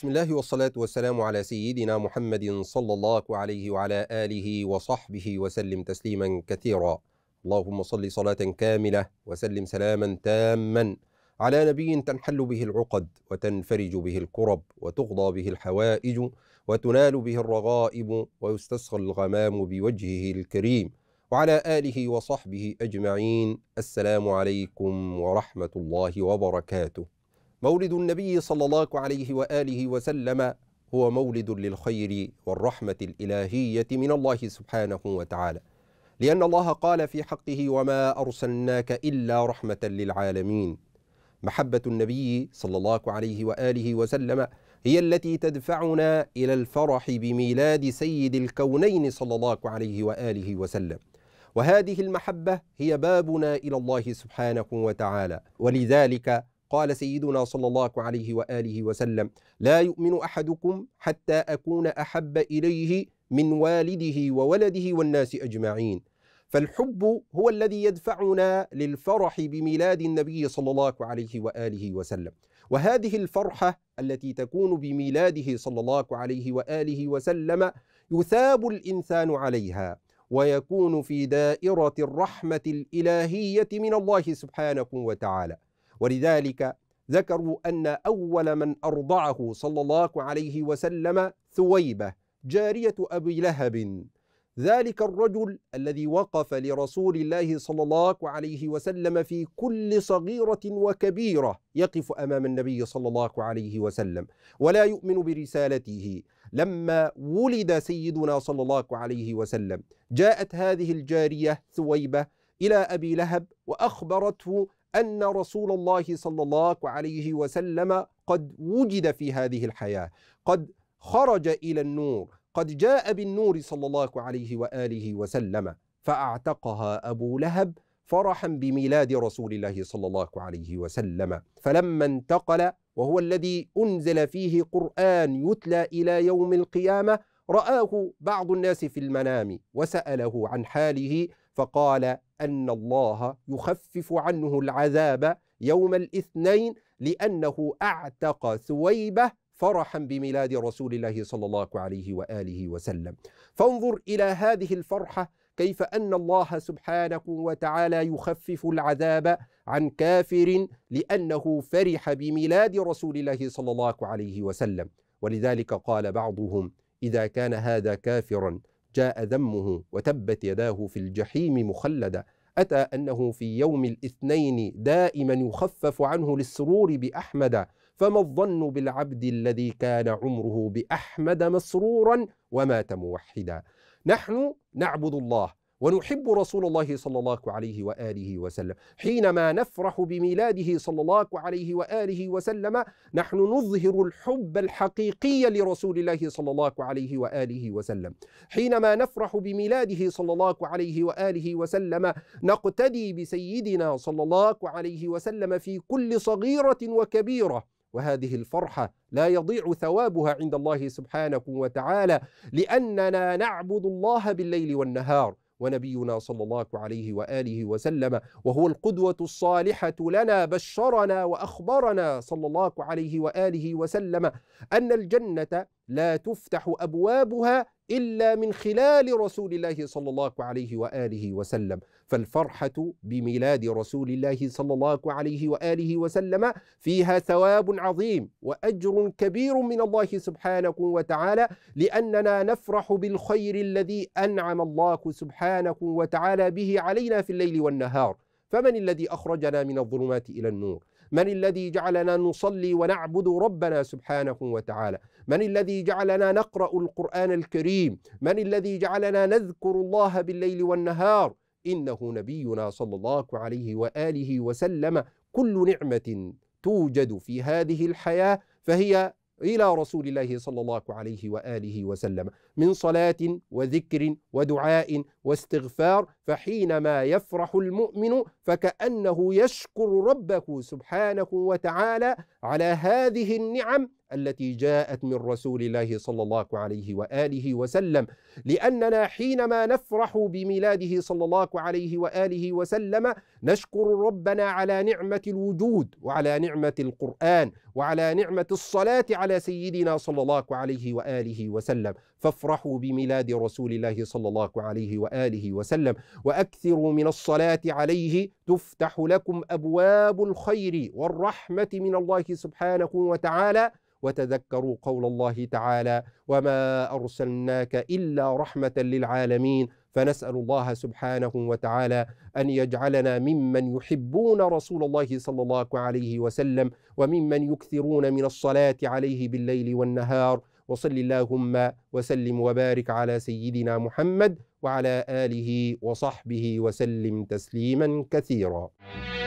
بسم الله والصلاة والسلام على سيدنا محمد صلى الله عليه وعلى آله وصحبه وسلم تسليما كثيرا اللهم صل صلاة كاملة وسلم سلاما تاما على نبي تنحل به العقد وتنفرج به الكرب وتغضى به الحوائج وتنال به الرغائب ويستسخى الغمام بوجهه الكريم وعلى آله وصحبه أجمعين السلام عليكم ورحمة الله وبركاته مولد النبي صلى الله عليه وآله وسلم هو مولد للخير والرحمة الإلهية من الله سبحانه وتعالى لأن الله قال في حقه وما أرسلناك إلا رحمة للعالمين محبة النبي صلى الله عليه وآله وسلم هي التي تدفعنا إلى الفرح بميلاد سيد الكونين صلى الله عليه وآله وسلم وهذه المحبة هي بابنا إلى الله سبحانه وتعالى ولذلك قال سيدنا صلى الله عليه وآله وسلم لا يؤمن أحدكم حتى أكون أحب إليه من والده وولده والناس أجمعين فالحب هو الذي يدفعنا للفرح بميلاد النبي صلى الله عليه وآله وسلم وهذه الفرحة التي تكون بميلاده صلى الله عليه وآله وسلم يثاب الإنسان عليها ويكون في دائرة الرحمة الإلهية من الله سبحانه وتعالى ولذلك ذكروا أن أول من أرضعه صلى الله عليه وسلم ثويبة جارية أبي لهب ذلك الرجل الذي وقف لرسول الله صلى الله عليه وسلم في كل صغيرة وكبيرة يقف أمام النبي صلى الله عليه وسلم ولا يؤمن برسالته لما ولد سيدنا صلى الله عليه وسلم جاءت هذه الجارية ثويبة إلى أبي لهب وأخبرته أن رسول الله صلى الله عليه وسلم قد وجد في هذه الحياة قد خرج إلى النور قد جاء بالنور صلى الله عليه وآله وسلم فأعتقها أبو لهب فرحا بميلاد رسول الله صلى الله عليه وسلم فلما انتقل وهو الذي أنزل فيه قرآن يتلى إلى يوم القيامة رآه بعض الناس في المنام وسأله عن حاله فقال أن الله يخفف عنه العذاب يوم الاثنين لأنه أعتق ثويبة فرحا بميلاد رسول الله صلى الله عليه وآله وسلم فانظر إلى هذه الفرحة كيف أن الله سبحانه وتعالى يخفف العذاب عن كافر لأنه فرح بميلاد رسول الله صلى الله عليه وسلم ولذلك قال بعضهم إذا كان هذا كافرا جاء ذمه وتبت يداه في الجحيم مخلدا أتى أنه في يوم الاثنين دائما يخفف عنه للسرور بأحمد فما الظن بالعبد الذي كان عمره بأحمد مسرورا ومات موحدا نحن نعبد الله ونحب رسول الله صلى الله عليه وآله وسلم حينما نفرح بميلاده صلى الله عليه وآله وسلم نحن نظهر الحب الحقيقي لرسول الله صلى الله عليه وآله وسلم حينما نفرح بميلاده صلى الله عليه وآله وسلم نقتدي بسيدنا صلى الله عليه وسلم في كل صغيرة وكبيرة وهذه الفرحة لا يضيع ثوابها عند الله سبحانه وتعالى لأننا نعبد الله بالليل والنهار ونبينا صلى الله عليه وآله وسلم وهو القدوة الصالحة لنا بشرنا وأخبرنا صلى الله عليه وآله وسلم أن الجنة لا تفتح أبوابها إلا من خلال رسول الله صلى الله عليه وآله وسلم فالفرحة بميلاد رسول الله صلى الله عليه وآله وسلم فيها ثواب عظيم وأجر كبير من الله سبحانه وتعالى لأننا نفرح بالخير الذي أنعم الله سبحانه وتعالى به علينا في الليل والنهار فمن الذي أخرجنا من الظلمات إلى النور؟ من الذي جعلنا نصلي ونعبد ربنا سبحانه وتعالى من الذي جعلنا نقرأ القرآن الكريم من الذي جعلنا نذكر الله بالليل والنهار إنه نبينا صلى الله عليه وآله وسلم كل نعمة توجد في هذه الحياة فهي إلى رسول الله صلى الله عليه وآله وسلم من صلاة وذكر ودعاء واستغفار فحينما يفرح المؤمن فكأنه يشكر ربه سبحانه وتعالى على هذه النعم التي جاءت من رسول الله صلى الله عليه واله وسلم لاننا حينما نفرح بميلاده صلى الله عليه واله وسلم نشكر ربنا على نعمه الوجود وعلى نعمه القران وعلى نعمه الصلاه على سيدنا صلى الله عليه واله وسلم فافرح وافرحوا بميلاد رسول الله صلى الله عليه واله وسلم واكثروا من الصلاه عليه تفتح لكم ابواب الخير والرحمه من الله سبحانه وتعالى وتذكروا قول الله تعالى وما ارسلناك الا رحمه للعالمين فنسال الله سبحانه وتعالى ان يجعلنا ممن يحبون رسول الله صلى الله عليه وسلم وممن يكثرون من الصلاه عليه بالليل والنهار وصل اللهم وسلم وبارك على سيدنا محمد وعلى آله وصحبه وسلم تسليما كثيرا